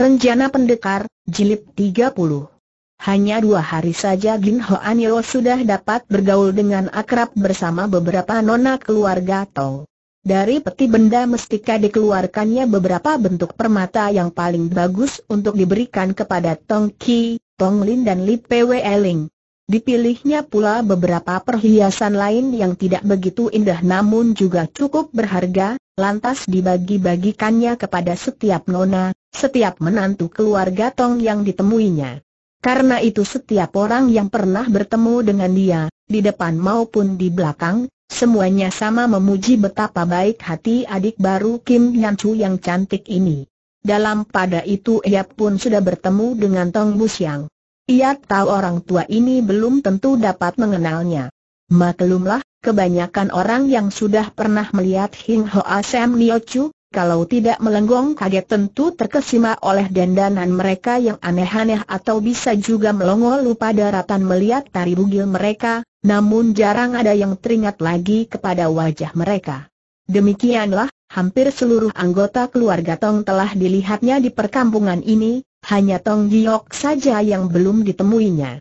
Renjana Pendekar, Jilid 30 Hanya dua hari saja Gin Ho Yo sudah dapat bergaul dengan akrab bersama beberapa nona keluarga Tong. Dari peti benda mestika dikeluarkannya beberapa bentuk permata yang paling bagus untuk diberikan kepada Tong Ki, Tong Lin dan Li Pwe Ling. Dipilihnya pula beberapa perhiasan lain yang tidak begitu indah namun juga cukup berharga, lantas dibagi-bagikannya kepada setiap nona, setiap menantu keluarga Tong yang ditemuinya. Karena itu setiap orang yang pernah bertemu dengan dia, di depan maupun di belakang, semuanya sama memuji betapa baik hati adik baru Kim Yan Chu yang cantik ini. Dalam pada itu ia pun sudah bertemu dengan Tong Busyang. Ia tahu orang tua ini belum tentu dapat mengenalnya. Maklumlah, kebanyakan orang yang sudah pernah melihat Hing Ho Asem Nio Chu, kalau tidak melenggong kaget tentu terkesima oleh dandanan mereka yang aneh-aneh atau bisa juga melongo lupa daratan melihat tari bugil mereka, namun jarang ada yang teringat lagi kepada wajah mereka. Demikianlah, hampir seluruh anggota keluarga Tong telah dilihatnya di perkampungan ini, hanya Tong Giok saja yang belum ditemuinya.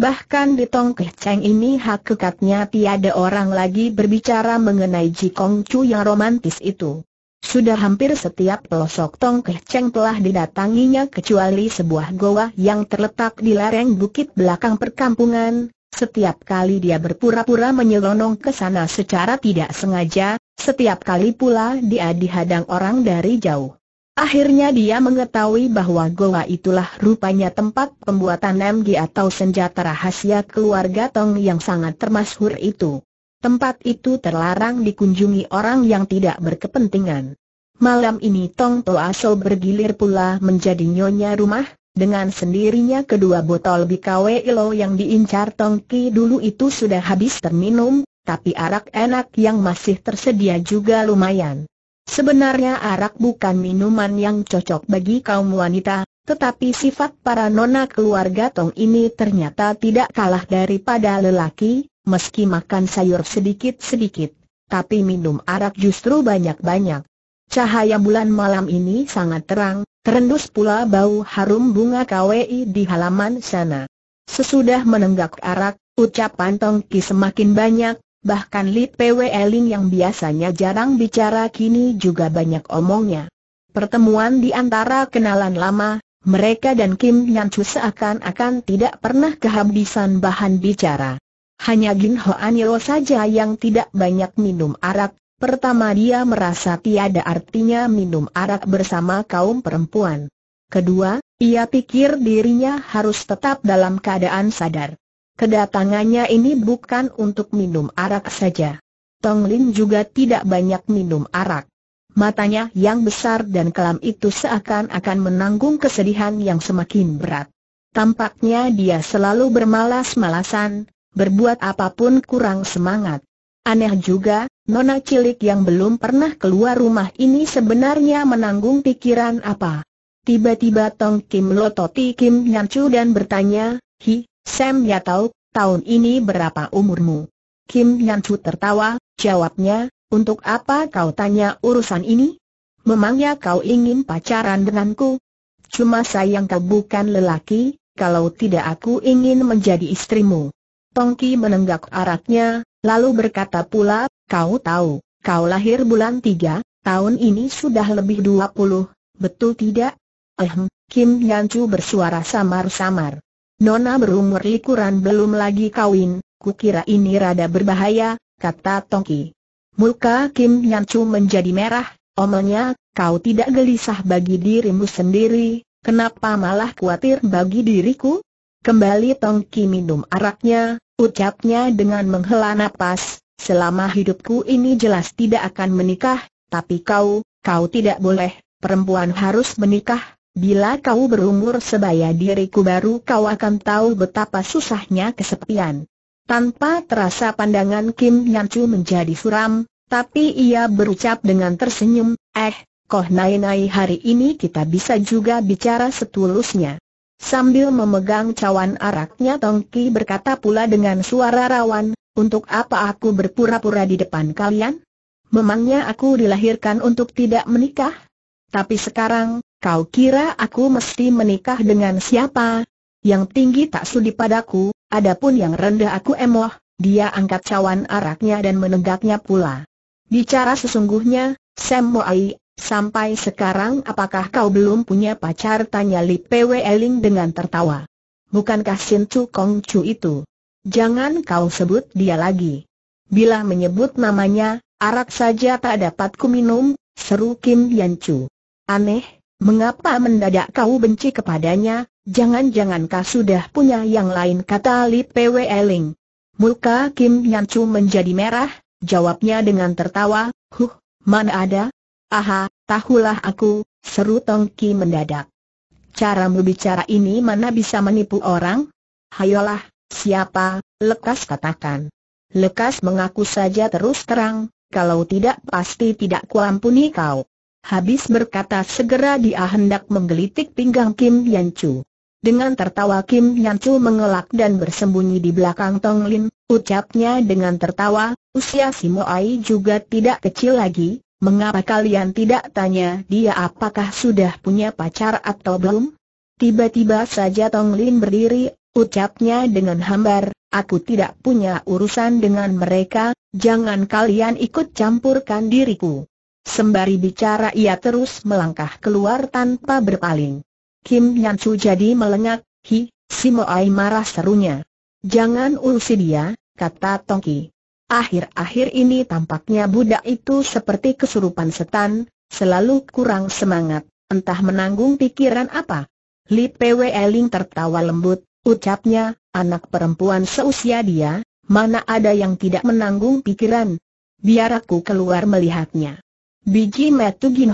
Bahkan di Tong Keh Cheng ini hakikatnya tiada orang lagi berbicara mengenai Ji Kong Chu yang romantis itu. Sudah hampir setiap pelosok Tong Keh telah didatanginya kecuali sebuah goa yang terletak di lereng bukit belakang perkampungan. Setiap kali dia berpura-pura menyelonong ke sana secara tidak sengaja, setiap kali pula dia dihadang orang dari jauh. Akhirnya dia mengetahui bahwa goa itulah rupanya tempat pembuatan MG atau senjata rahasia keluarga Tong yang sangat termasyhur itu. Tempat itu terlarang dikunjungi orang yang tidak berkepentingan. Malam ini Tong Toaso bergilir pula menjadi nyonya rumah, dengan sendirinya kedua botol Bikawe Ilo yang diincar Tong Ki dulu itu sudah habis terminum, tapi arak enak yang masih tersedia juga lumayan. Sebenarnya arak bukan minuman yang cocok bagi kaum wanita, tetapi sifat para nona keluarga Tong ini ternyata tidak kalah daripada lelaki, meski makan sayur sedikit-sedikit, tapi minum arak justru banyak-banyak. Cahaya bulan malam ini sangat terang, terendus pula bau harum bunga KWI di halaman sana. Sesudah menenggak arak, ucapan Tong Tongki semakin banyak, Bahkan Li Pwe Ling yang biasanya jarang bicara kini juga banyak omongnya. Pertemuan di antara kenalan lama, mereka dan Kim Nyan Chu seakan-akan tidak pernah kehabisan bahan bicara. Hanya Gin Hoan Yo saja yang tidak banyak minum arak, pertama dia merasa tiada artinya minum arak bersama kaum perempuan. Kedua, ia pikir dirinya harus tetap dalam keadaan sadar. Kedatangannya ini bukan untuk minum arak saja. Tong Lin juga tidak banyak minum arak. Matanya yang besar dan kelam itu seakan-akan menanggung kesedihan yang semakin berat. Tampaknya dia selalu bermalas-malasan, berbuat apapun kurang semangat. Aneh juga, nona cilik yang belum pernah keluar rumah ini sebenarnya menanggung pikiran apa. Tiba-tiba Tong Kim lototi Kim Nyancu dan bertanya, Hi, Sam ya tahu, tahun ini berapa umurmu? Kim Chu tertawa, jawabnya, untuk apa kau tanya urusan ini? Memangnya kau ingin pacaran denganku? Cuma sayang kau bukan lelaki, kalau tidak aku ingin menjadi istrimu. Tongki menenggak aratnya, lalu berkata pula, kau tahu, kau lahir bulan tiga, tahun ini sudah lebih dua puluh, betul tidak? Ehem, Kim Chu bersuara samar-samar. Nona berumur likuran belum lagi kawin, kukira ini rada berbahaya, kata Tongki. Muka Kim Chu menjadi merah, omelnya, kau tidak gelisah bagi dirimu sendiri, kenapa malah khawatir bagi diriku? Kembali Tongki minum araknya, ucapnya dengan menghela nafas. selama hidupku ini jelas tidak akan menikah, tapi kau, kau tidak boleh, perempuan harus menikah, Bila kau berumur sebaya diriku baru kau akan tahu betapa susahnya kesepian. Tanpa terasa pandangan Kim Yan Chu menjadi suram, tapi ia berucap dengan tersenyum, eh, Koh Nai Nai hari ini kita bisa juga bicara setulusnya. Sambil memegang cawan araknya Tong Ki berkata pula dengan suara rawan, untuk apa aku berpura-pura di depan kalian? Memangnya aku dilahirkan untuk tidak menikah? Tapi sekarang, Kau kira aku mesti menikah dengan siapa? Yang tinggi tak sudi padaku, adapun yang rendah aku emoh, dia angkat cawan araknya dan menegaknya pula. Bicara sesungguhnya, Sam Moai, sampai sekarang apakah kau belum punya pacar? Tanya Li Pwe Eling dengan tertawa. Bukankah Sin Chu Kong Chu itu? Jangan kau sebut dia lagi. Bila menyebut namanya, arak saja tak dapat minum. seru Kim Yan Chu. Aneh, Mengapa mendadak kau benci kepadanya, jangan-jangan kau sudah punya yang lain kata Li Pwe Ling. Muka Kim Yan Chu menjadi merah, jawabnya dengan tertawa, huh, mana ada? Aha, tahulah aku, seru Tong Ki mendadak. Caramu bicara ini mana bisa menipu orang? Hayolah, siapa, lekas katakan. Lekas mengaku saja terus terang, kalau tidak pasti tidak kuampuni kau. Habis berkata segera dia hendak menggelitik pinggang Kim Yan Chu. Dengan tertawa Kim Yan Chu mengelak dan bersembunyi di belakang Tong Lin, ucapnya dengan tertawa, usia si Moai juga tidak kecil lagi, mengapa kalian tidak tanya dia apakah sudah punya pacar atau belum? Tiba-tiba saja Tong Lin berdiri, ucapnya dengan hambar, aku tidak punya urusan dengan mereka, jangan kalian ikut campurkan diriku. Sembari bicara ia terus melangkah keluar tanpa berpaling. Kim Yan Chu jadi melengak, hi, si Moai marah serunya. Jangan urusi dia, kata Tongki. Akhir-akhir ini tampaknya budak itu seperti kesurupan setan, selalu kurang semangat, entah menanggung pikiran apa. Li Pwe Ling tertawa lembut, ucapnya, anak perempuan seusia dia, mana ada yang tidak menanggung pikiran. Biar aku keluar melihatnya. Biji metu Gin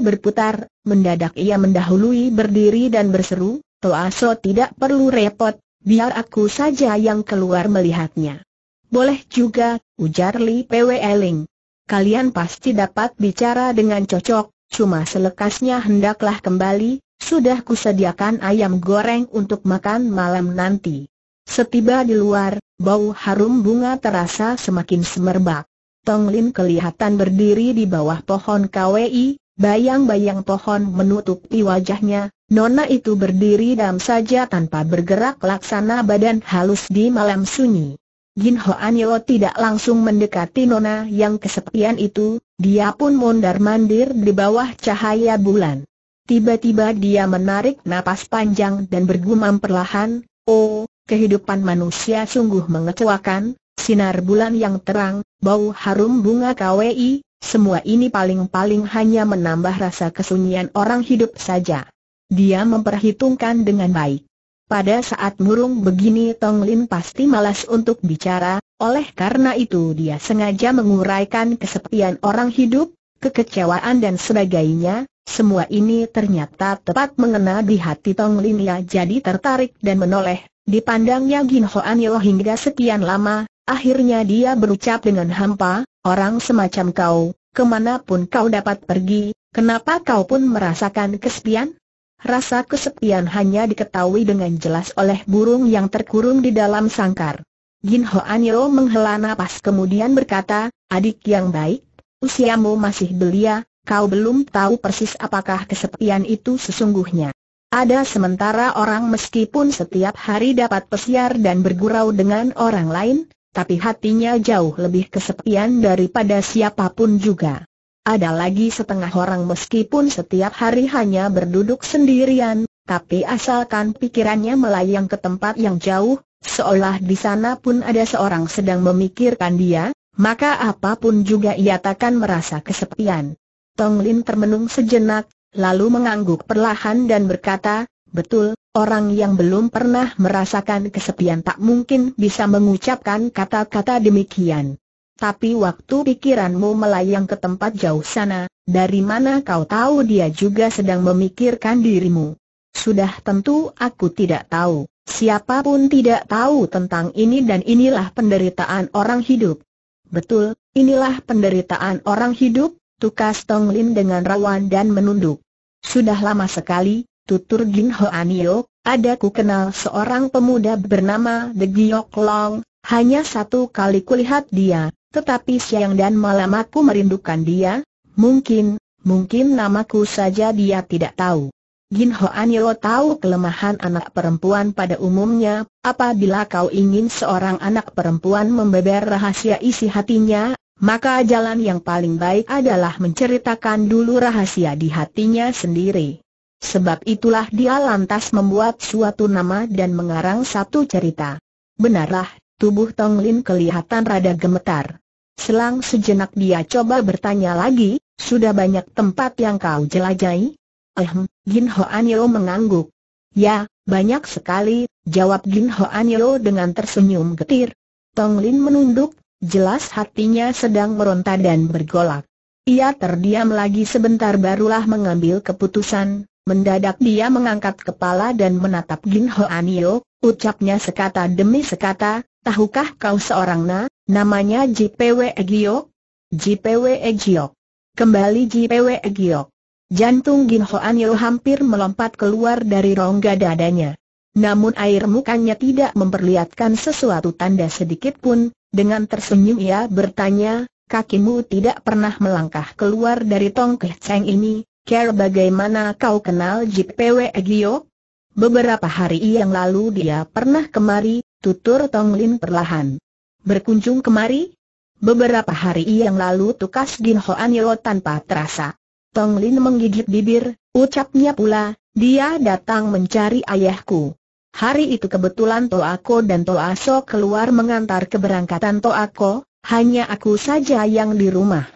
berputar, mendadak ia mendahului berdiri dan berseru, Toaso tidak perlu repot, biar aku saja yang keluar melihatnya. Boleh juga, ujar Li Pwe Ling. Kalian pasti dapat bicara dengan cocok, cuma selekasnya hendaklah kembali, sudah kusediakan ayam goreng untuk makan malam nanti. Setiba di luar, bau harum bunga terasa semakin semerbak. Tong Lin kelihatan berdiri di bawah pohon KWI, bayang-bayang pohon menutupi wajahnya, nona itu berdiri dam saja tanpa bergerak laksana badan halus di malam sunyi. Jin Hoanyo tidak langsung mendekati nona yang kesepian itu, dia pun mondar-mandir di bawah cahaya bulan. Tiba-tiba dia menarik napas panjang dan bergumam perlahan, oh, kehidupan manusia sungguh mengecewakan, sinar bulan yang terang, bau harum bunga KWI, semua ini paling-paling hanya menambah rasa kesunyian orang hidup saja. Dia memperhitungkan dengan baik. Pada saat murung begini Tong Lin pasti malas untuk bicara, oleh karena itu dia sengaja menguraikan kesepian orang hidup, kekecewaan dan sebagainya, semua ini ternyata tepat mengena di hati Tong Lin ya jadi tertarik dan menoleh, dipandangnya Gin Hoan Yo hingga sekian lama, Akhirnya dia berucap dengan hampa, orang semacam kau, kemanapun kau dapat pergi, kenapa kau pun merasakan kesepian? Rasa kesepian hanya diketahui dengan jelas oleh burung yang terkurung di dalam sangkar. Jin An Yeo menghela napas kemudian berkata, adik yang baik, usiamu masih belia, kau belum tahu persis apakah kesepian itu sesungguhnya. Ada sementara orang meskipun setiap hari dapat pesiar dan bergurau dengan orang lain, tapi hatinya jauh lebih kesepian daripada siapapun juga. Ada lagi setengah orang meskipun setiap hari hanya berduduk sendirian, tapi asalkan pikirannya melayang ke tempat yang jauh, seolah di sana pun ada seorang sedang memikirkan dia, maka apapun juga ia takkan merasa kesepian. Tong Lin termenung sejenak, lalu mengangguk perlahan dan berkata, Betul, orang yang belum pernah merasakan kesepian tak mungkin bisa mengucapkan kata-kata demikian. Tapi waktu pikiranmu melayang ke tempat jauh sana, dari mana kau tahu dia juga sedang memikirkan dirimu? Sudah tentu aku tidak tahu, siapapun tidak tahu tentang ini dan inilah penderitaan orang hidup. Betul, inilah penderitaan orang hidup, tukas Tonglin dengan rawan dan menunduk. Sudah lama sekali, tutur Jin Anio, ada ku kenal seorang pemuda bernama The Giok Long, hanya satu kali kulihat dia, tetapi siang dan malam aku merindukan dia, mungkin, mungkin namaku saja dia tidak tahu. Jin Ho Anio tahu kelemahan anak perempuan pada umumnya, apabila kau ingin seorang anak perempuan membeber rahasia isi hatinya, maka jalan yang paling baik adalah menceritakan dulu rahasia di hatinya sendiri. Sebab itulah dia lantas membuat suatu nama dan mengarang satu cerita. Benarlah, tubuh Tong Lin kelihatan rada gemetar. Selang sejenak dia coba bertanya lagi, sudah banyak tempat yang kau jelajahi? Ehm, Jin Ho Yo mengangguk. Ya, banyak sekali, jawab Jin Ho Yo dengan tersenyum getir. Tong Lin menunduk, jelas hatinya sedang meronta dan bergolak. Ia terdiam lagi sebentar barulah mengambil keputusan, Mendadak dia mengangkat kepala dan menatap Jin Ho Anio, ucapnya sekata demi sekata, tahukah kau seorang na, namanya JPW Egyo? JPW Egyo. Kembali JPW Egyo. Jantung Jin Ho Anio hampir melompat keluar dari rongga dadanya. Namun air mukanya tidak memperlihatkan sesuatu tanda sedikit pun, dengan tersenyum ia bertanya, kakimu tidak pernah melangkah keluar dari tongkeh ceng ini, Care bagaimana kau kenal Jip Pwe Gio? Beberapa hari yang lalu dia pernah kemari, tutur Tong Lin perlahan. Berkunjung kemari? Beberapa hari yang lalu tukas Gin Hoan tanpa terasa. Tong Lin menggigit bibir, ucapnya pula, dia datang mencari ayahku. Hari itu kebetulan Toako dan Toaso keluar mengantar keberangkatan Toako, hanya aku saja yang di rumah.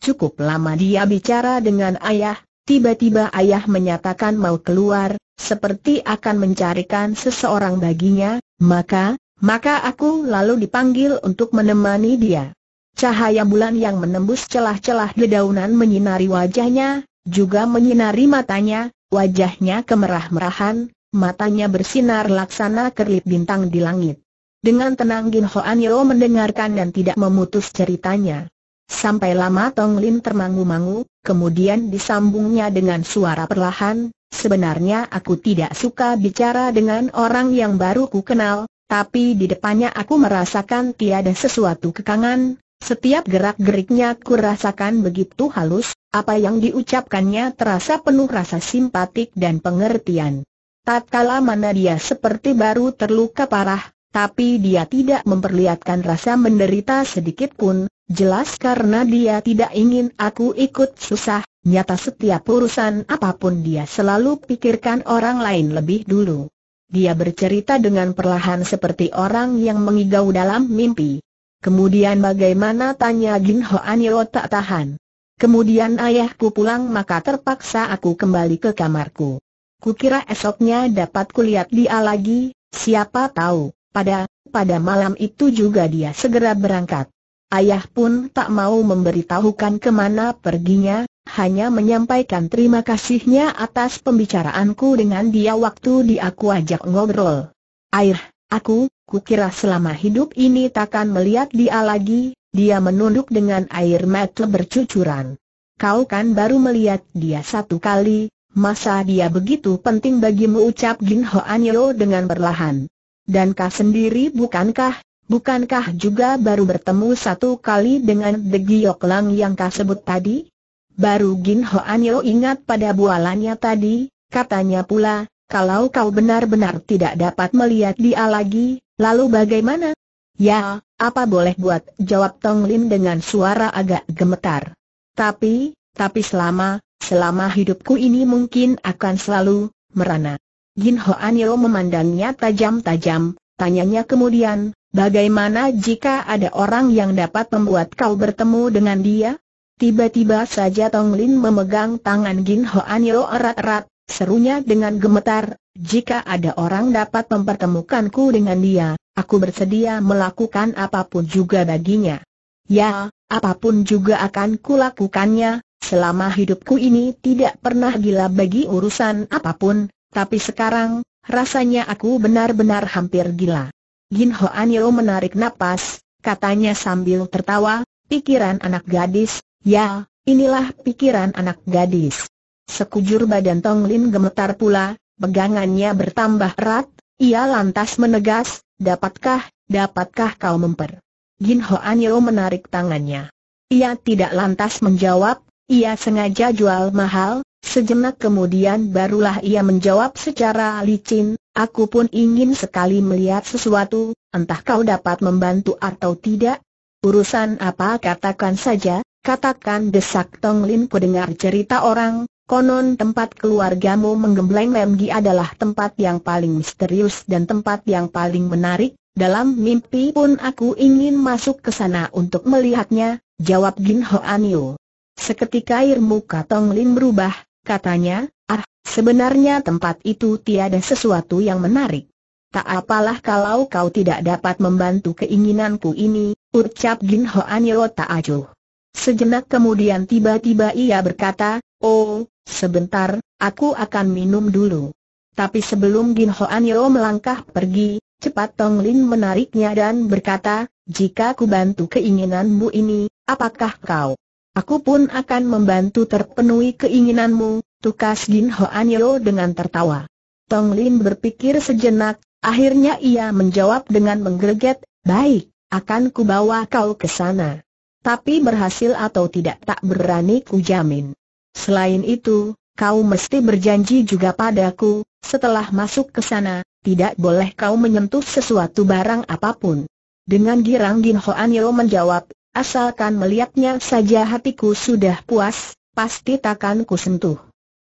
Cukup lama dia bicara dengan ayah, Tiba-tiba ayah menyatakan mau keluar, seperti akan mencarikan seseorang baginya, maka, maka aku lalu dipanggil untuk menemani dia. Cahaya bulan yang menembus celah-celah dedaunan menyinari wajahnya, juga menyinari matanya, wajahnya kemerah-merahan, matanya bersinar laksana kerlip bintang di langit. Dengan tenang Gin Hoan Yeo mendengarkan dan tidak memutus ceritanya. Sampai lama Tong Lin termangu-mangu, kemudian disambungnya dengan suara perlahan, sebenarnya aku tidak suka bicara dengan orang yang baru ku kenal, tapi di depannya aku merasakan tiada sesuatu kekangan, setiap gerak-geriknya ku rasakan begitu halus, apa yang diucapkannya terasa penuh rasa simpatik dan pengertian. Tatkala mana dia seperti baru terluka parah, tapi dia tidak memperlihatkan rasa menderita sedikit pun, jelas karena dia tidak ingin aku ikut susah, nyata setiap urusan apapun dia selalu pikirkan orang lain lebih dulu. Dia bercerita dengan perlahan seperti orang yang mengigau dalam mimpi. Kemudian bagaimana tanya Jin Ho Anyo tak tahan. Kemudian ayahku pulang maka terpaksa aku kembali ke kamarku. Kukira esoknya dapat kulihat dia lagi, siapa tahu. Pada, pada malam itu juga dia segera berangkat. Ayah pun tak mau memberitahukan kemana perginya, hanya menyampaikan terima kasihnya atas pembicaraanku dengan dia waktu dia aku ajak ngobrol. Air, aku, kukira selama hidup ini takkan melihat dia lagi, dia menunduk dengan air mata bercucuran. Kau kan baru melihat dia satu kali, masa dia begitu penting bagimu ucap Jin Ho Anyo dengan perlahan. Dan kah sendiri bukankah, bukankah juga baru bertemu satu kali dengan The Lang yang kah sebut tadi? Baru Gin Anyo ingat pada bualannya tadi, katanya pula, kalau kau benar-benar tidak dapat melihat dia lagi, lalu bagaimana? Ya, apa boleh buat, jawab Tong Lin dengan suara agak gemetar. Tapi, tapi selama, selama hidupku ini mungkin akan selalu, merana. Gin Ho Yo memandangnya tajam-tajam, tanyanya kemudian, bagaimana jika ada orang yang dapat membuat kau bertemu dengan dia? Tiba-tiba saja Tong Lin memegang tangan Gin Ho Yo erat-erat, serunya dengan gemetar, jika ada orang dapat mempertemukanku dengan dia, aku bersedia melakukan apapun juga baginya. Ya, apapun juga akan kulakukannya, selama hidupku ini tidak pernah gila bagi urusan apapun, tapi sekarang, rasanya aku benar-benar hampir gila. Jin Ho Yo menarik napas, katanya sambil tertawa, pikiran anak gadis, ya, inilah pikiran anak gadis. Sekujur badan Tong Lin gemetar pula, pegangannya bertambah erat, ia lantas menegas, dapatkah, dapatkah kau memper? Jin Ho Yo menarik tangannya. Ia tidak lantas menjawab, ia sengaja jual mahal, Sejenak kemudian barulah ia menjawab secara licin, aku pun ingin sekali melihat sesuatu, entah kau dapat membantu atau tidak. Urusan apa katakan saja, katakan desak Tong Lin ku dengar cerita orang, Konon tempat keluargamu menggembleng Memgi adalah tempat yang paling misterius dan tempat yang paling menarik. Dalam mimpi pun aku ingin masuk ke sana untuk melihatnya, jawab Gin Ho Anio. Seketika air muka Tong Lin berubah, Katanya, ah, sebenarnya tempat itu tiada sesuatu yang menarik. Tak apalah kalau kau tidak dapat membantu keinginanku ini, ucap Jin Hoan Yo tak acuh. Sejenak kemudian tiba-tiba ia berkata, oh, sebentar, aku akan minum dulu. Tapi sebelum Jin Hoan Yo melangkah pergi, cepat Tong Lin menariknya dan berkata, jika ku bantu keinginanmu ini, apakah kau Aku pun akan membantu terpenuhi keinginanmu, tukas Jin Hoan Yeo dengan tertawa. Tong Lin berpikir sejenak, akhirnya ia menjawab dengan menggerget, baik, akan kubawa kau ke sana. Tapi berhasil atau tidak tak berani kujamin. Selain itu, kau mesti berjanji juga padaku, setelah masuk ke sana, tidak boleh kau menyentuh sesuatu barang apapun. Dengan girang Jin Hoan Yeo menjawab, Asalkan melihatnya saja hatiku sudah puas, pasti takkan sentuh.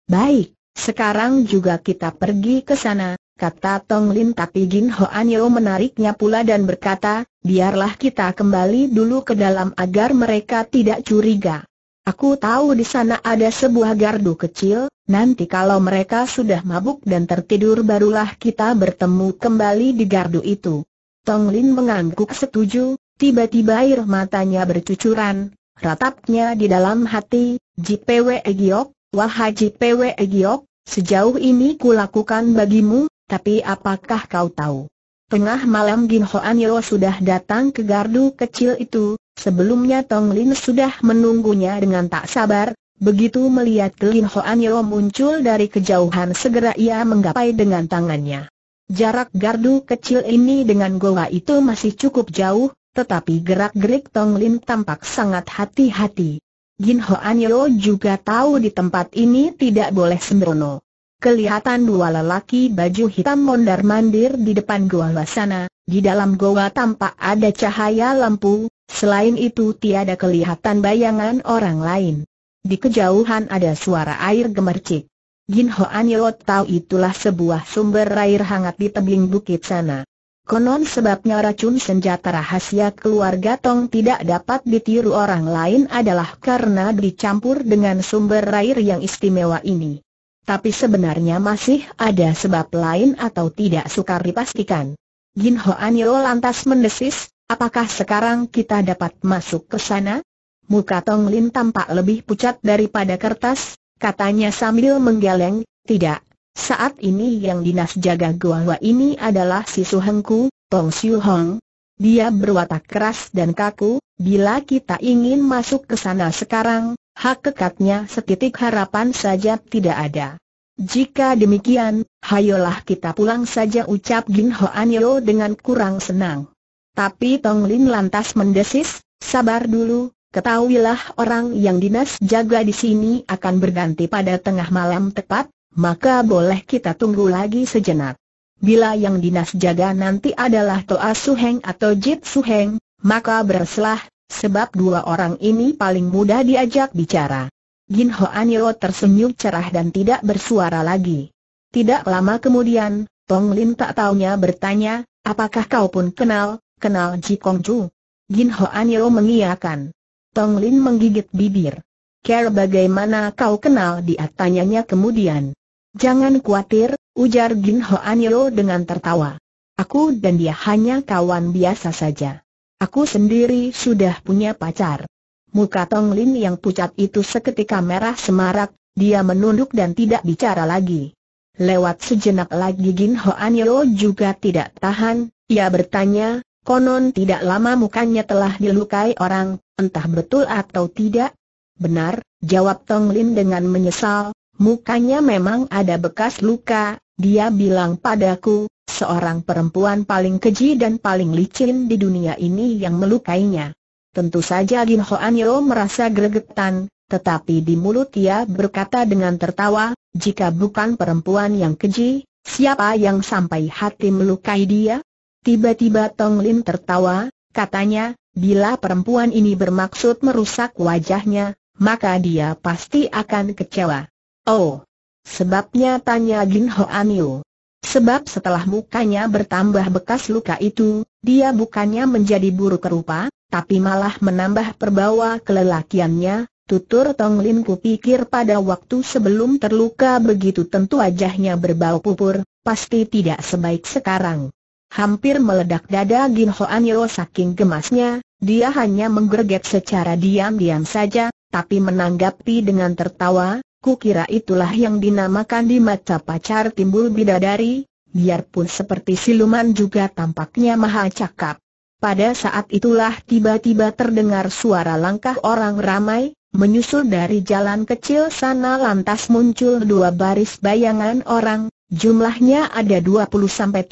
Baik, sekarang juga kita pergi ke sana, kata Tong Lin tapi Jin Hoan Yo menariknya pula dan berkata, biarlah kita kembali dulu ke dalam agar mereka tidak curiga. Aku tahu di sana ada sebuah gardu kecil, nanti kalau mereka sudah mabuk dan tertidur barulah kita bertemu kembali di gardu itu. Tong Lin mengangguk setuju, Tiba-tiba air matanya bercucuran, ratapnya di dalam hati, JPW Giok, wahai JPW Egiok, sejauh ini kulakukan bagimu, tapi apakah kau tahu? Tengah malam Gin Hoan Yeo sudah datang ke gardu kecil itu, sebelumnya Tong Lin sudah menunggunya dengan tak sabar, begitu melihat Lin Hoan Yeo muncul dari kejauhan segera ia menggapai dengan tangannya. Jarak gardu kecil ini dengan goa itu masih cukup jauh, tetapi gerak-gerik Tong Lin tampak sangat hati-hati. Jin Ho Anyo juga tahu di tempat ini tidak boleh sembrono. Kelihatan dua lelaki baju hitam mondar-mandir di depan gua sana, di dalam goa tampak ada cahaya lampu, selain itu tiada kelihatan bayangan orang lain. Di kejauhan ada suara air gemercik. Jin Ho Anyo tahu itulah sebuah sumber air hangat di tebing bukit sana. Konon sebabnya racun senjata rahasia keluarga Tong tidak dapat ditiru orang lain adalah karena dicampur dengan sumber air yang istimewa ini. Tapi sebenarnya masih ada sebab lain atau tidak sukar dipastikan. Jin Hoan lantas mendesis, apakah sekarang kita dapat masuk ke sana? Muka Tong Lin tampak lebih pucat daripada kertas, katanya sambil menggeleng, tidak, saat ini yang dinas jaga gua gua ini adalah si Suhengku, Tong Siu Hong. Dia berwatak keras dan kaku, bila kita ingin masuk ke sana sekarang, hak kekatnya setitik harapan saja tidak ada. Jika demikian, hayolah kita pulang saja ucap Jin An Yo dengan kurang senang. Tapi Tong Lin lantas mendesis, sabar dulu, ketahuilah orang yang dinas jaga di sini akan berganti pada tengah malam tepat, maka boleh kita tunggu lagi sejenak. Bila yang dinas jaga nanti adalah Toa Suheng atau Jit Suheng, maka bereslah, sebab dua orang ini paling mudah diajak bicara. Gin Ho Anyo tersenyum cerah dan tidak bersuara lagi. Tidak lama kemudian, Tong Lin tak taunya bertanya, apakah kau pun kenal, kenal Ji Kong Chu? Ho Anyo mengiyakan. Tong Lin menggigit bibir. Care bagaimana kau kenal dia tanyanya kemudian. Jangan khawatir, ujar Jin An Yo dengan tertawa. Aku dan dia hanya kawan biasa saja. Aku sendiri sudah punya pacar. Muka Tong Lin yang pucat itu seketika merah semarak, dia menunduk dan tidak bicara lagi. Lewat sejenak lagi Jin An Yo juga tidak tahan, ia bertanya, konon tidak lama mukanya telah dilukai orang, entah betul atau tidak? Benar, jawab Tong Lin dengan menyesal, Mukanya memang ada bekas luka, dia bilang padaku, seorang perempuan paling keji dan paling licin di dunia ini yang melukainya. Tentu saja Gin Hoan Yo merasa gregetan, tetapi di mulut ia berkata dengan tertawa, jika bukan perempuan yang keji, siapa yang sampai hati melukai dia? Tiba-tiba Tong Lin tertawa, katanya, bila perempuan ini bermaksud merusak wajahnya, maka dia pasti akan kecewa. Oh, sebabnya tanya Jin Hoan Yu. Sebab setelah mukanya bertambah bekas luka itu, dia bukannya menjadi buruk rupa, tapi malah menambah perbawa kelelakiannya, tutur Tong Lin kupikir pada waktu sebelum terluka begitu tentu wajahnya berbau pupur, pasti tidak sebaik sekarang. Hampir meledak dada Gin Hoan Yo saking gemasnya, dia hanya menggerget secara diam-diam saja, tapi menanggapi dengan tertawa, Kukira itulah yang dinamakan di mata pacar timbul bidadari, biarpun seperti siluman juga tampaknya maha cakap. Pada saat itulah tiba-tiba terdengar suara langkah orang ramai, menyusul dari jalan kecil sana lantas muncul dua baris bayangan orang, jumlahnya ada 20-30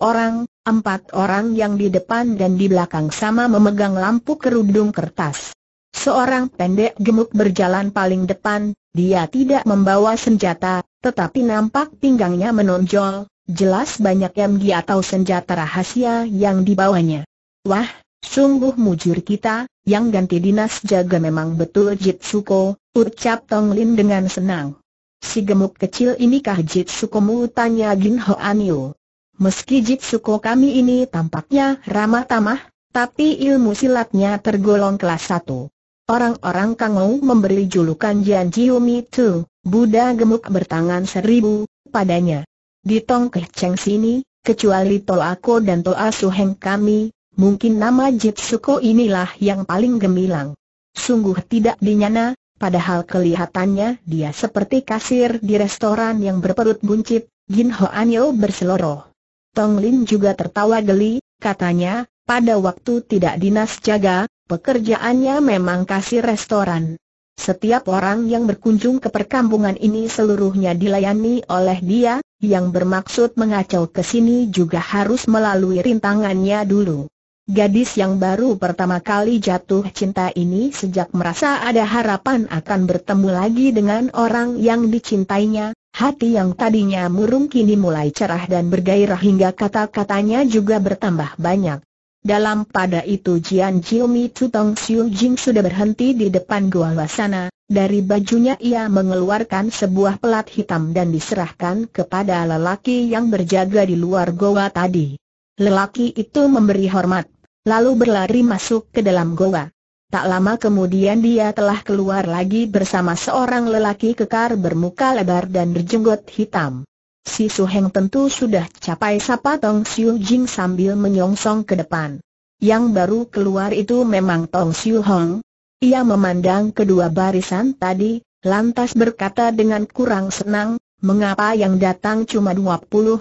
orang, empat orang yang di depan dan di belakang sama memegang lampu kerudung kertas. Seorang pendek gemuk berjalan paling depan, dia tidak membawa senjata, tetapi nampak pinggangnya menonjol, jelas banyak MG atau senjata rahasia yang dibawanya. Wah, sungguh mujur kita, yang ganti dinas jaga memang betul Jitsuko, ucap Tong Lin dengan senang. Si gemuk kecil ini inikah Jitsukomu tanya Ho Aniu. Meski Jitsuko kami ini tampaknya ramah tamah, tapi ilmu silatnya tergolong kelas satu. Orang-orang Kangou memberi julukan Jian Jiumi Tu, Buddha gemuk bertangan seribu, padanya. Di Tong Cheng sini, kecuali Toako dan Toa Heng kami, mungkin nama Jitsuko inilah yang paling gemilang. Sungguh tidak dinyana, padahal kelihatannya dia seperti kasir di restoran yang berperut buncit, Jin Hoanyo berseloroh. Tong Lin juga tertawa geli, katanya, pada waktu tidak dinas jaga, Pekerjaannya memang kasih restoran. Setiap orang yang berkunjung ke perkampungan ini seluruhnya dilayani oleh dia, yang bermaksud mengacau ke sini juga harus melalui rintangannya dulu. Gadis yang baru pertama kali jatuh cinta ini sejak merasa ada harapan akan bertemu lagi dengan orang yang dicintainya, hati yang tadinya murung kini mulai cerah dan bergairah hingga kata-katanya juga bertambah banyak. Dalam pada itu Jian Jiumi Tutong Siu Jing sudah berhenti di depan gua wasana, dari bajunya ia mengeluarkan sebuah pelat hitam dan diserahkan kepada lelaki yang berjaga di luar goa tadi. Lelaki itu memberi hormat, lalu berlari masuk ke dalam goa. Tak lama kemudian dia telah keluar lagi bersama seorang lelaki kekar bermuka lebar dan berjenggot hitam. Si Su Heng tentu sudah capai sapa Tong Siu Jing sambil menyongsong ke depan. Yang baru keluar itu memang Tong Siu Hong. Ia memandang kedua barisan tadi, lantas berkata dengan kurang senang, mengapa yang datang cuma 29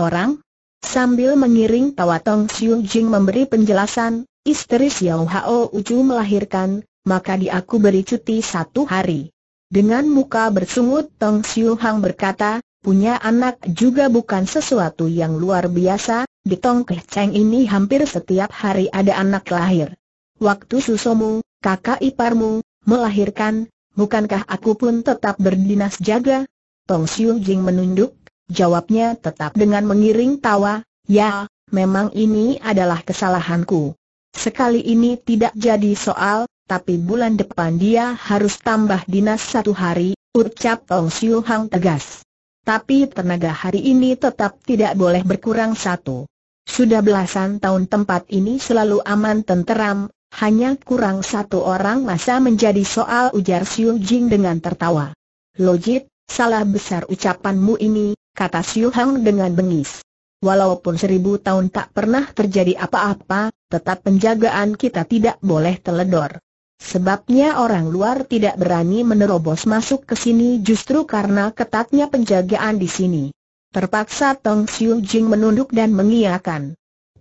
orang? Sambil mengiring tawa Tong Siu Jing memberi penjelasan, istri Xiao Hao Ucu melahirkan, maka di aku beri cuti satu hari. Dengan muka bersungut Tong Siu Hang berkata, punya anak juga bukan sesuatu yang luar biasa, di Tong Keh Cheng ini hampir setiap hari ada anak lahir. Waktu susomu, kakak iparmu, melahirkan, bukankah aku pun tetap berdinas jaga? Tong Siu Jing menunduk, jawabnya tetap dengan mengiring tawa, ya, memang ini adalah kesalahanku. Sekali ini tidak jadi soal, tapi bulan depan dia harus tambah dinas satu hari, ucap Tong Siu Hang tegas tapi tenaga hari ini tetap tidak boleh berkurang satu. Sudah belasan tahun tempat ini selalu aman tenteram, hanya kurang satu orang masa menjadi soal ujar Siu Jing dengan tertawa. Logit, salah besar ucapanmu ini, kata Siu Hang dengan bengis. Walaupun seribu tahun tak pernah terjadi apa-apa, tetap penjagaan kita tidak boleh teledor. Sebabnya orang luar tidak berani menerobos masuk ke sini justru karena ketatnya penjagaan di sini. Terpaksa Tong Siu Jing menunduk dan mengiyakan.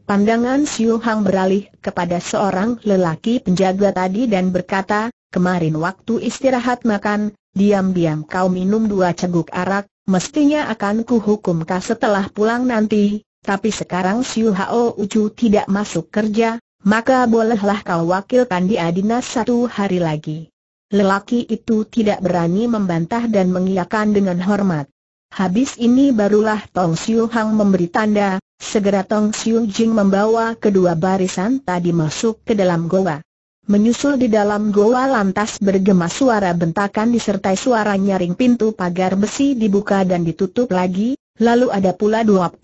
Pandangan Siu Hang beralih kepada seorang lelaki penjaga tadi dan berkata, kemarin waktu istirahat makan, diam-diam kau minum dua ceguk arak, mestinya akan kuhukum kau setelah pulang nanti, tapi sekarang Siu Hao Ucu tidak masuk kerja, maka bolehlah kau wakilkan dia dinas satu hari lagi. Lelaki itu tidak berani membantah dan mengiyakan dengan hormat. Habis ini barulah Tong Siu Hang memberi tanda, segera Tong Siu Jing membawa kedua barisan tadi masuk ke dalam goa. Menyusul di dalam goa lantas bergema suara bentakan disertai suara nyaring pintu pagar besi dibuka dan ditutup lagi, lalu ada pula 29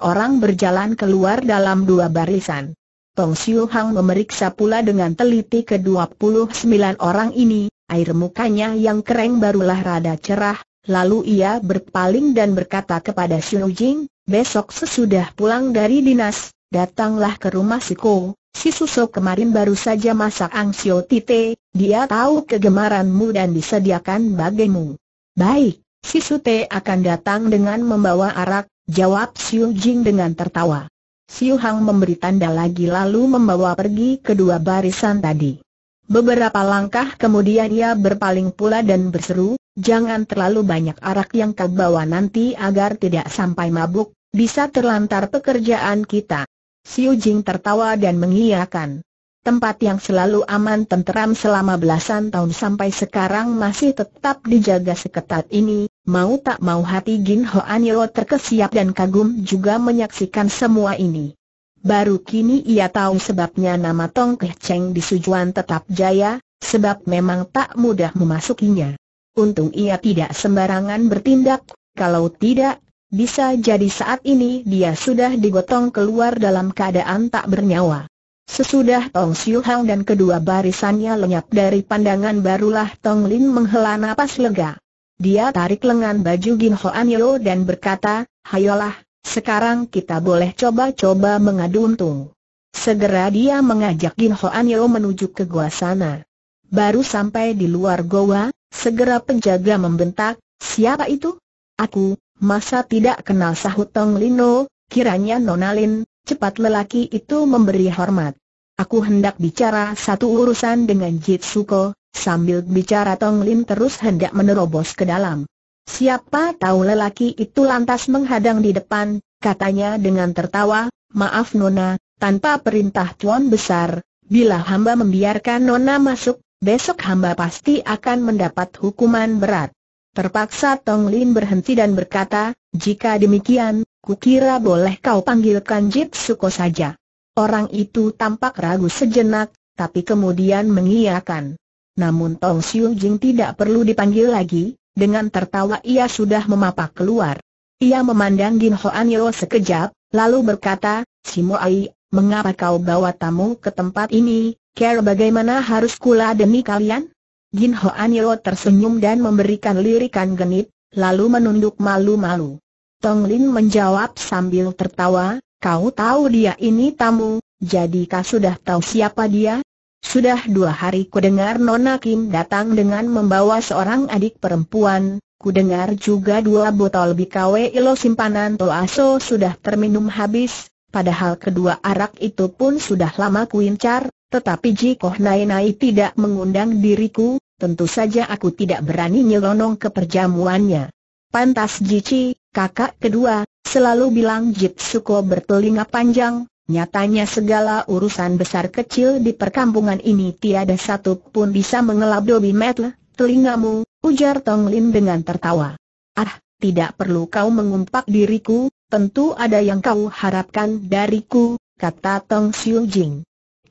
orang berjalan keluar dalam dua barisan. Tong Siu Hang memeriksa pula dengan teliti ke-29 orang ini, air mukanya yang kering barulah rada cerah, lalu ia berpaling dan berkata kepada Xiu Jing, besok sesudah pulang dari dinas, datanglah ke rumah si Kou. si Suso kemarin baru saja masak angsio tite, dia tahu kegemaranmu dan disediakan bagimu. Baik, si Sute akan datang dengan membawa arak, jawab Xiu Jing dengan tertawa. Siu Hang memberi tanda lagi lalu membawa pergi kedua barisan tadi. Beberapa langkah kemudian ia berpaling pula dan berseru, jangan terlalu banyak arak yang kau bawa nanti agar tidak sampai mabuk, bisa terlantar pekerjaan kita. Siu Jing tertawa dan mengiyakan. Tempat yang selalu aman tenteram selama belasan tahun sampai sekarang masih tetap dijaga seketat ini, Mau tak mau hati Jin Ho Yo terkesiap dan kagum juga menyaksikan semua ini. Baru kini ia tahu sebabnya nama Tong Keh Cheng di Sujuan tetap jaya, sebab memang tak mudah memasukinya. Untung ia tidak sembarangan bertindak, kalau tidak, bisa jadi saat ini dia sudah digotong keluar dalam keadaan tak bernyawa. Sesudah Tong Siu Hang dan kedua barisannya lenyap dari pandangan barulah Tong Lin menghela napas lega. Dia tarik lengan baju Gin Ho An Yo dan berkata, Hayolah, sekarang kita boleh coba-coba mengadu untung. Segera dia mengajak Gin Ho An Yo menuju ke gua sana. Baru sampai di luar goa, segera penjaga membentak, siapa itu? Aku, masa tidak kenal sahut Tong Lino, kiranya Nonalin, cepat lelaki itu memberi hormat. Aku hendak bicara satu urusan dengan Jitsuko, Sambil bicara Tong Lin terus hendak menerobos ke dalam. Siapa tahu lelaki itu lantas menghadang di depan, katanya dengan tertawa, maaf Nona, tanpa perintah Tuan Besar, bila hamba membiarkan Nona masuk, besok hamba pasti akan mendapat hukuman berat. Terpaksa Tong Lin berhenti dan berkata, jika demikian, kukira boleh kau panggilkan Jit Suko saja. Orang itu tampak ragu sejenak, tapi kemudian mengiyakan. Namun Tong Siu Jing tidak perlu dipanggil lagi, dengan tertawa ia sudah memapak keluar. Ia memandang Gin Hoan Yeo sekejap, lalu berkata, Simo Ai, mengapa kau bawa tamu ke tempat ini, care bagaimana harus kula demi kalian? Jin Hoan Yeo tersenyum dan memberikan lirikan genit, lalu menunduk malu-malu. Tong Lin menjawab sambil tertawa, kau tahu dia ini tamu, jadi kau sudah tahu siapa dia, sudah dua hari kudengar Nona Kim datang dengan membawa seorang adik perempuan, kudengar juga dua botol bikawe Ilo simpanan Toaso sudah terminum habis, padahal kedua arak itu pun sudah lama kuincar, tetapi Jikoh Nai tidak mengundang diriku, tentu saja aku tidak berani nyelonong ke perjamuannya. Pantas Jici, kakak kedua, selalu bilang Suko bertelinga panjang, Nyatanya segala urusan besar kecil di perkampungan ini tiada satu pun bisa mengelap dobi metle, telingamu, ujar Tong Lin dengan tertawa. Ah, tidak perlu kau mengumpak diriku, tentu ada yang kau harapkan dariku, kata Tong Siu Jing.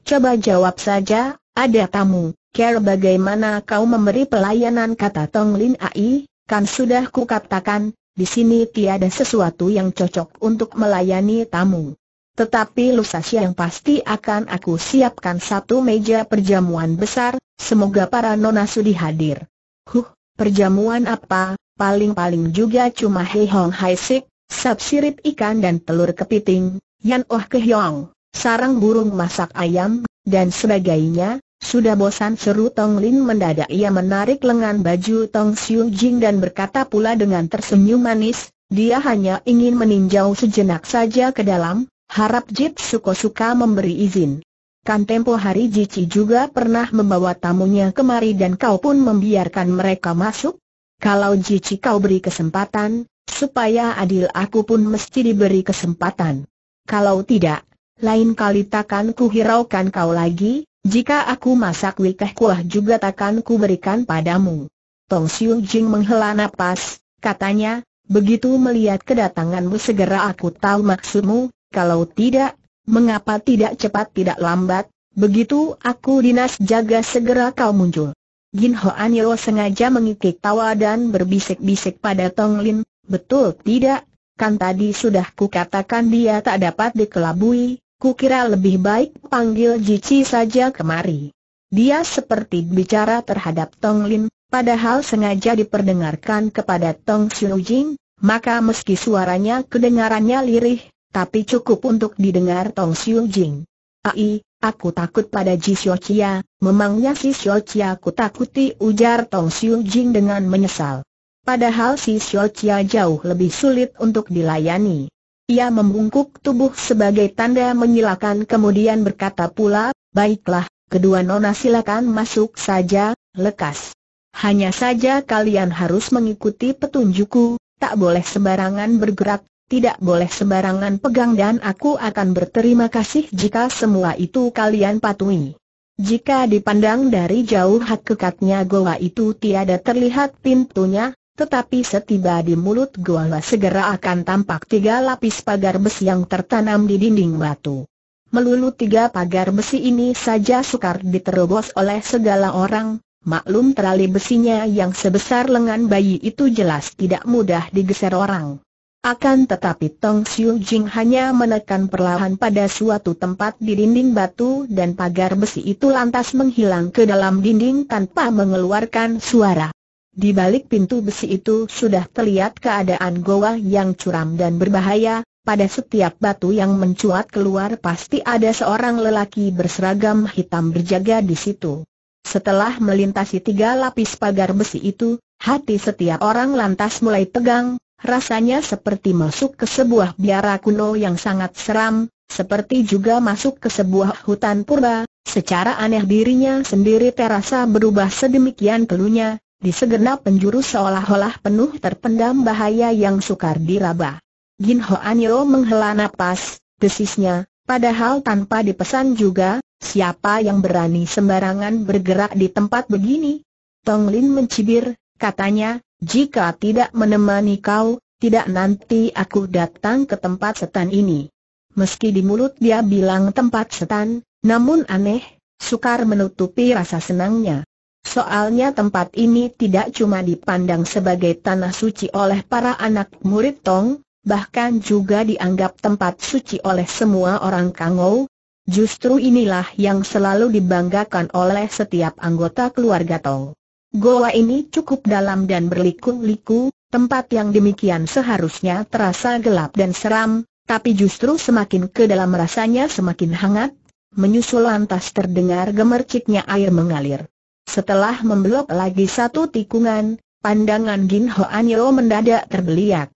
Coba jawab saja, ada tamu, care bagaimana kau memberi pelayanan kata Tong Lin Ai, kan sudah ku katakan, di sini tiada sesuatu yang cocok untuk melayani tamu. Tetapi lusa siang pasti akan aku siapkan satu meja perjamuan besar, semoga para nona sudi hadir. Huh, perjamuan apa, paling-paling juga cuma Hei Hong Hai Sik, sap sirip ikan dan telur kepiting, Yan Oh Kehyong, sarang burung masak ayam, dan sebagainya. Sudah bosan seru Tong Lin mendadak ia menarik lengan baju Tong Siu Jing dan berkata pula dengan tersenyum manis, dia hanya ingin meninjau sejenak saja ke dalam, harap Jip suka-suka memberi izin. Kan tempo hari Jici juga pernah membawa tamunya kemari dan kau pun membiarkan mereka masuk? Kalau Jici kau beri kesempatan, supaya adil aku pun mesti diberi kesempatan. Kalau tidak, lain kali takkan hiraukan kau lagi, jika aku masak wikah kuah juga takkan berikan padamu. Tong Siu Jing menghela nafas, katanya, begitu melihat kedatanganmu segera aku tahu maksudmu, kalau tidak, mengapa tidak cepat tidak lambat, begitu aku dinas jaga segera kau muncul. Jin Ho Yo sengaja mengikik tawa dan berbisik-bisik pada Tong Lin, betul tidak, kan tadi sudah ku katakan dia tak dapat dikelabui, Ku kira lebih baik panggil Jici saja kemari. Dia seperti bicara terhadap Tong Lin, padahal sengaja diperdengarkan kepada Tong Siu Jing, maka meski suaranya kedengarannya lirih, tapi cukup untuk didengar Tong Siu Jing. Ai, aku takut pada Ji Xiao Chia, memangnya si Xiao Chia ku takuti ujar Tong Siu Jing dengan menyesal. Padahal si Xiao Chia jauh lebih sulit untuk dilayani. Ia membungkuk tubuh sebagai tanda menyilakan kemudian berkata pula, baiklah, kedua nona silakan masuk saja, lekas. Hanya saja kalian harus mengikuti petunjukku, tak boleh sembarangan bergerak, tidak boleh sembarangan pegang dan aku akan berterima kasih jika semua itu kalian patuhi. Jika dipandang dari jauh hak kekatnya goa itu tiada terlihat pintunya, tetapi setiba di mulut goa segera akan tampak tiga lapis pagar besi yang tertanam di dinding batu. Melulu tiga pagar besi ini saja sukar diterobos oleh segala orang, maklum terali besinya yang sebesar lengan bayi itu jelas tidak mudah digeser orang. Akan tetapi Tong Xiu Jing hanya menekan perlahan pada suatu tempat di dinding batu dan pagar besi itu lantas menghilang ke dalam dinding tanpa mengeluarkan suara. Di balik pintu besi itu sudah terlihat keadaan goa yang curam dan berbahaya, pada setiap batu yang mencuat keluar pasti ada seorang lelaki berseragam hitam berjaga di situ. Setelah melintasi tiga lapis pagar besi itu, hati setiap orang lantas mulai tegang, rasanya seperti masuk ke sebuah biara kuno yang sangat seram, seperti juga masuk ke sebuah hutan purba, secara aneh dirinya sendiri terasa berubah sedemikian kelunya, di segenap penjuru seolah-olah penuh terpendam bahaya yang sukar diraba. Jin Anyo menghela napas, desisnya, padahal tanpa dipesan juga, siapa yang berani sembarangan bergerak di tempat begini? Tong Lin mencibir, katanya, jika tidak menemani kau, tidak nanti aku datang ke tempat setan ini. Meski di mulut dia bilang tempat setan, namun aneh, sukar menutupi rasa senangnya. Soalnya tempat ini tidak cuma dipandang sebagai tanah suci oleh para anak murid Tong, bahkan juga dianggap tempat suci oleh semua orang Kangou, Justru inilah yang selalu dibanggakan oleh setiap anggota keluarga Tong. Goa ini cukup dalam dan berliku-liku, tempat yang demikian seharusnya terasa gelap dan seram, tapi justru semakin ke dalam rasanya semakin hangat, menyusul lantas terdengar gemerciknya air mengalir. Setelah membelok lagi satu tikungan, pandangan Jin Ho Anyo mendadak terbeliak.